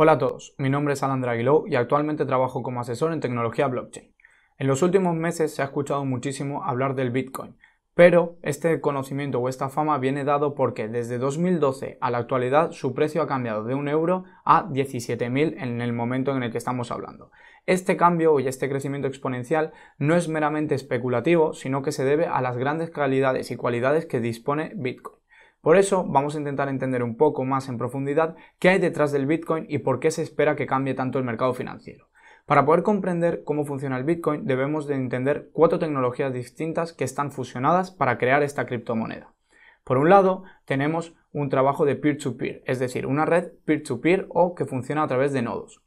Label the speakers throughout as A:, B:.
A: Hola a todos, mi nombre es Alan Dragilow y actualmente trabajo como asesor en tecnología blockchain. En los últimos meses se ha escuchado muchísimo hablar del Bitcoin, pero este conocimiento o esta fama viene dado porque desde 2012 a la actualidad su precio ha cambiado de un euro a 17.000 en el momento en el que estamos hablando. Este cambio y este crecimiento exponencial no es meramente especulativo, sino que se debe a las grandes calidades y cualidades que dispone Bitcoin. Por eso vamos a intentar entender un poco más en profundidad qué hay detrás del Bitcoin y por qué se espera que cambie tanto el mercado financiero. Para poder comprender cómo funciona el Bitcoin debemos de entender cuatro tecnologías distintas que están fusionadas para crear esta criptomoneda. Por un lado, tenemos un trabajo de peer-to-peer, es decir, una red peer to -peer o que funciona a través de nodos.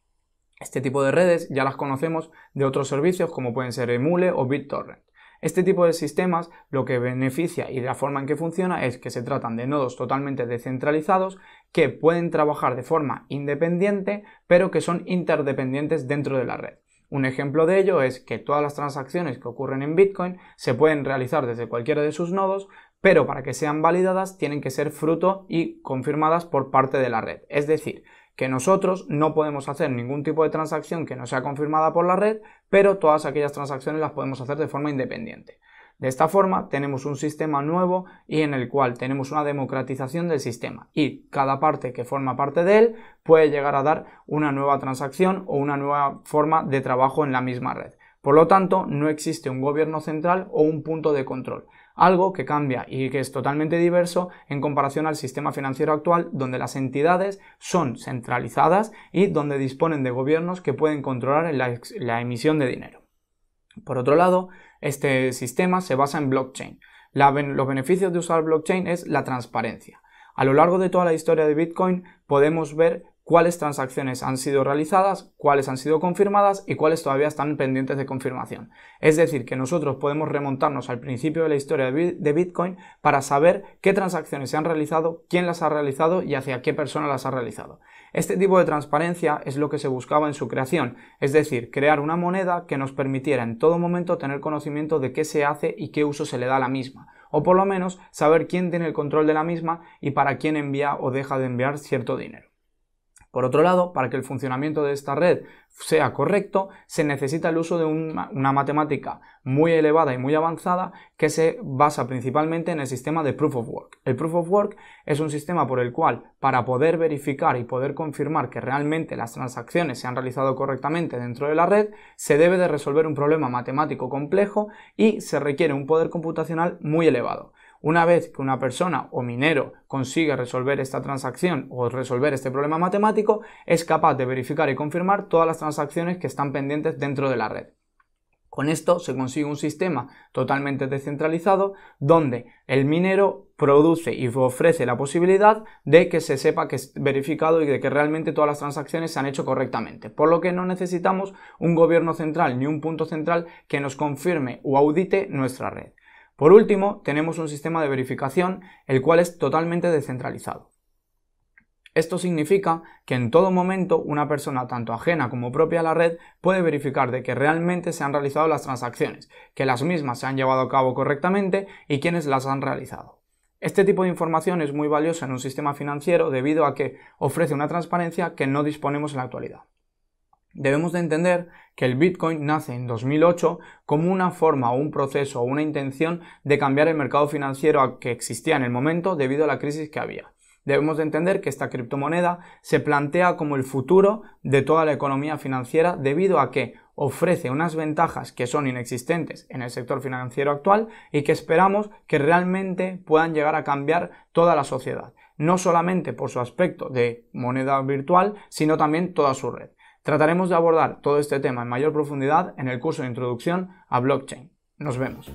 A: Este tipo de redes ya las conocemos de otros servicios como pueden ser Emule o BitTorrent. Este tipo de sistemas lo que beneficia y la forma en que funciona es que se tratan de nodos totalmente descentralizados que pueden trabajar de forma independiente pero que son interdependientes dentro de la red. Un ejemplo de ello es que todas las transacciones que ocurren en Bitcoin se pueden realizar desde cualquiera de sus nodos, pero para que sean validadas tienen que ser fruto y confirmadas por parte de la red. Es decir, que nosotros no podemos hacer ningún tipo de transacción que no sea confirmada por la red, pero todas aquellas transacciones las podemos hacer de forma independiente. De esta forma tenemos un sistema nuevo y en el cual tenemos una democratización del sistema y cada parte que forma parte de él puede llegar a dar una nueva transacción o una nueva forma de trabajo en la misma red. Por lo tanto, no existe un gobierno central o un punto de control algo que cambia y que es totalmente diverso en comparación al sistema financiero actual donde las entidades son centralizadas y donde disponen de gobiernos que pueden controlar la, emisión de dinero. Por otro lado, este sistema se basa en blockchain. los beneficios de usar blockchain es la transparencia. A lo largo de toda la historia de Bitcoin podemos ver cuáles transacciones han sido realizadas, cuáles han sido confirmadas y cuáles todavía están pendientes de confirmación. Es decir, que nosotros podemos remontarnos al principio de la historia de Bitcoin para saber qué transacciones se han realizado, quién las ha realizado y hacia qué persona las ha realizado. Este tipo de transparencia es lo que se buscaba en su creación, es decir, crear una moneda que nos permitiera en todo momento tener conocimiento de qué se hace y qué uso se le da a la misma, o por lo menos saber quién tiene el control de la misma y para quién envía o deja de enviar cierto dinero. Por otro lado, para que el funcionamiento de esta red sea correcto, se necesita el uso de una, matemática muy elevada y muy avanzada que se basa principalmente en el sistema de Proof of Work. El Proof of Work es un sistema por el cual, para poder verificar y poder confirmar que realmente las transacciones se han realizado correctamente dentro de la red, se debe de resolver un problema matemático complejo y se requiere un poder computacional muy elevado. Una vez que una persona o minero consigue resolver esta transacción o resolver este problema matemático, es capaz de verificar y confirmar todas las transacciones que están pendientes dentro de la red. Con esto se consigue un sistema totalmente descentralizado donde el minero produce y ofrece la posibilidad de que se sepa que es verificado y de que realmente todas las transacciones se han hecho correctamente. Por lo que no necesitamos un gobierno central ni un punto central que nos confirme o audite nuestra red. Por último, tenemos un sistema de verificación el cual es totalmente descentralizado. Esto significa que en todo momento una persona tanto ajena como propia a la red puede verificar de que realmente se han realizado las transacciones, que las mismas se han llevado a cabo correctamente y quienes las han realizado. Este tipo de información es muy valiosa en un sistema financiero debido a que ofrece una transparencia que no disponemos en la actualidad. Debemos de entender que el Bitcoin nace en 2008 como una forma o un proceso o una intención de cambiar el mercado financiero que existía en el momento debido a la crisis que había. Debemos de entender que esta criptomoneda se plantea como el futuro de toda la economía financiera debido a que ofrece unas ventajas que son inexistentes en el sector financiero actual y que esperamos que realmente puedan llegar a cambiar toda la sociedad, no solamente por su aspecto de moneda virtual, sino también toda su red. Trataremos de abordar todo este tema en mayor profundidad en el curso de introducción a blockchain. Nos vemos.